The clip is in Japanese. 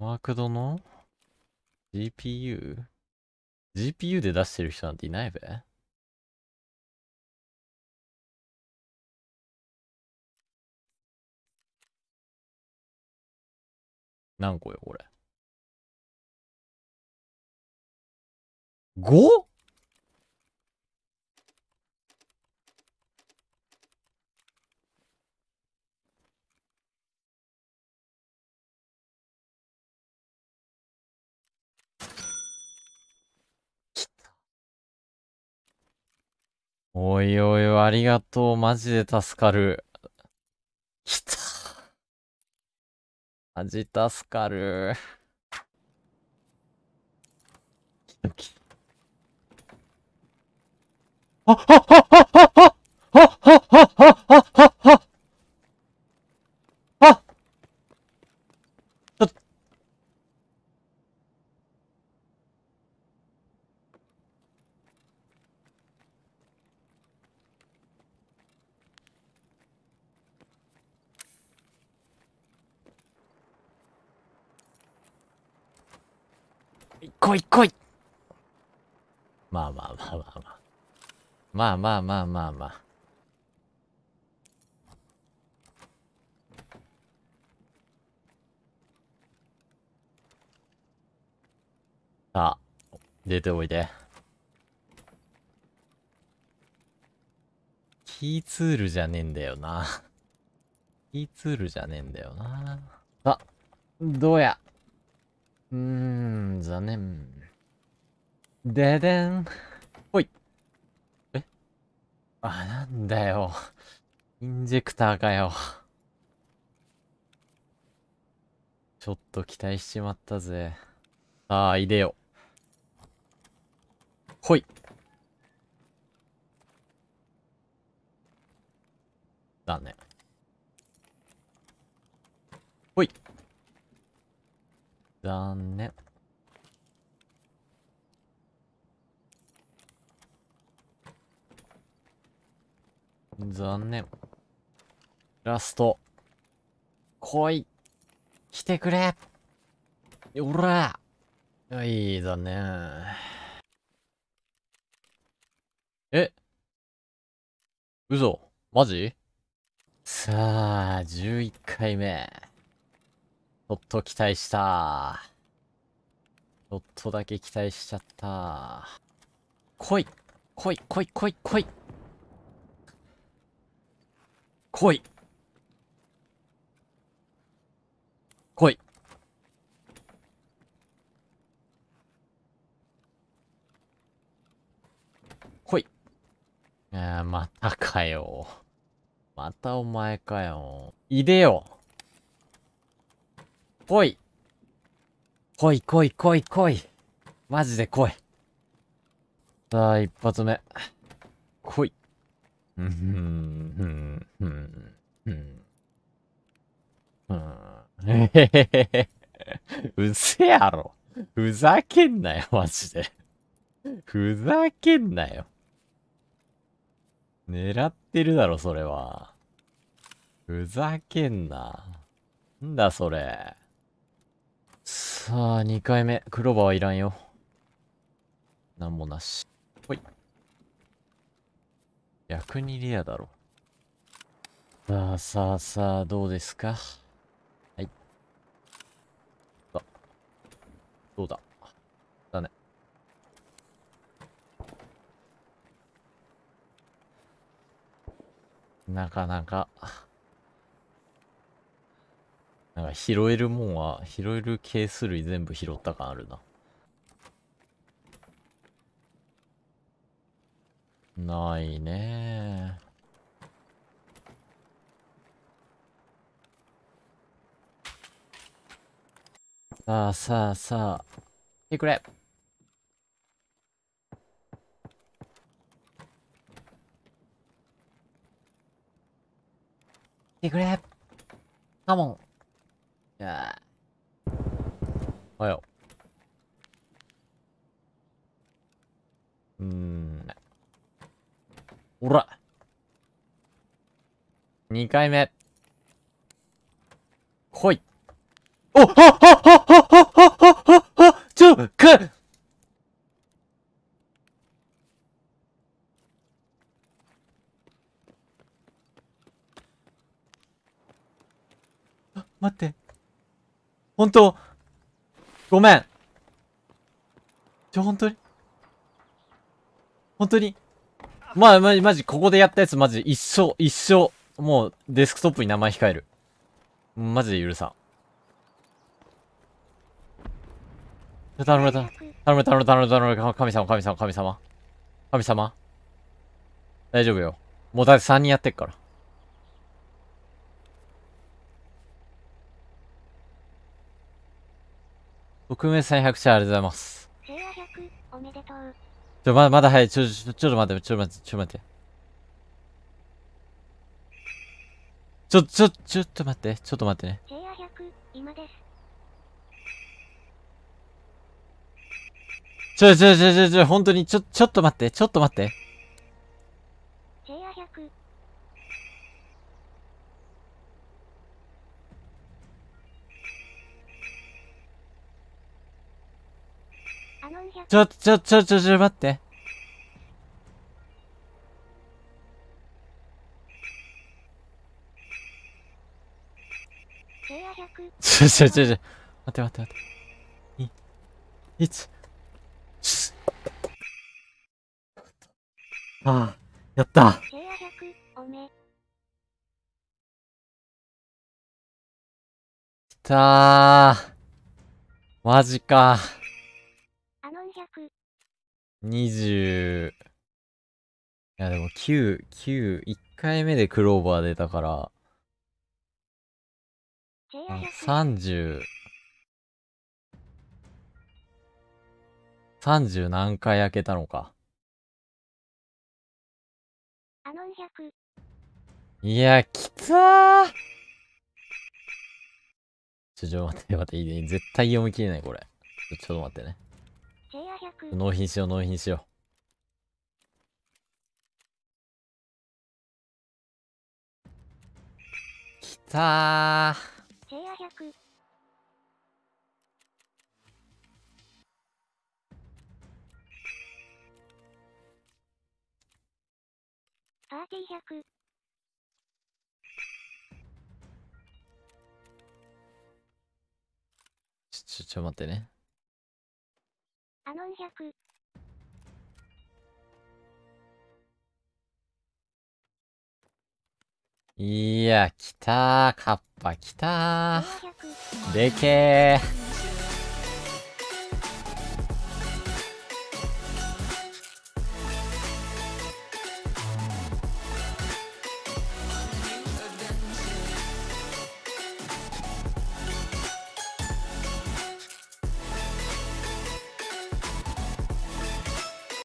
マークドの GPU?GPU GPU で出してる人なんていないべ何個よ、これ。5? おいおい、ありがとう。マジで助かる。きた。マジ助かる。あ、あ、あ、あ来い来いまあまあまあまあまあ。まあまあまあまあまあ。さあ、出ておいで。キーツールじゃねえんだよな。キーツールじゃねえんだよな。あ、どうや。うーん、残念。ででん。ほい。えあ、なんだよ。インジェクターかよ。ちょっと期待しちまったぜ。さあ、いでよ。ほい。だね。残念。残念。ラスト。来い。来てくれ。おら。いい残念。え嘘マジさあ、11回目。ょっと期待した。ちょっとだけ期待しちゃった。来い来い来い来い来い来い来い来いああ、またかよ。またお前かよ。いでよ来い。来い来い来い来い。マジで来い。さあ、一発目。来い。うん、うん、うん、うん。うん。えへへへ。うせやろ。ふざけんなよ、マジで。ふざけんなよ。狙ってるだろ、それは。ふざけんな。んだ、それ。さあ、2回目。クローバーはいらんよ。何もなし。ほい。逆にレアだろ。さあさあさあ、どうですかはい。あ、どうだだね。なかなか。なんか拾えるもんは、拾える係数類全部拾った感あるな。ないねさあさあさあ。来てくれ。てくれ。カモン。やおはよう。うん。ほら二回目。来い。おっはっはっはっはっはっはっはっはっちょ、っか待って。本当ごめん。ちょ、本当に本当にまあ、まじ、まじ、ここでやったやつ、まじ、一生、一生、もう、デスクトップに名前控える。まじで許さん。頼む、頼む、頼む、頼む、頼む、神様、神様、神様。神様。大丈夫よ。もうだって3人やってっから。特命再百社ありがとうございます。おめでとう。ちょ、まだ、まだ早い。ちょ、ちょ、ちょっと待って、ちょっと待って、ちょっと待って。ちょ、ちょ、ちょっと待って、ちょっと待ってね。今です。ちょ、ちょ、ちょ、ちょ、ちょ、本当に、ちょ、ちょっと待って、ちょっと待って。ちょ、ちょ、ちょ、ちょ、ちょ、待って。ちょ、ちょ、ちょ、ちょ、待って待って待って。い、いつ、ああ、やった。きたー。マジか。20、いやでも9、9、1回目でクローバー出たから、30、30何回開けたのか。いや、きたーちょ、ちょ、待って、待って、いいね。絶対読み切れない、これ。ちょっと待ってね。納品しよう納品しようきた JR100 パーティー100ちょちょ待ってねアノン100。いや、来たー。カッパ来たー。でけー。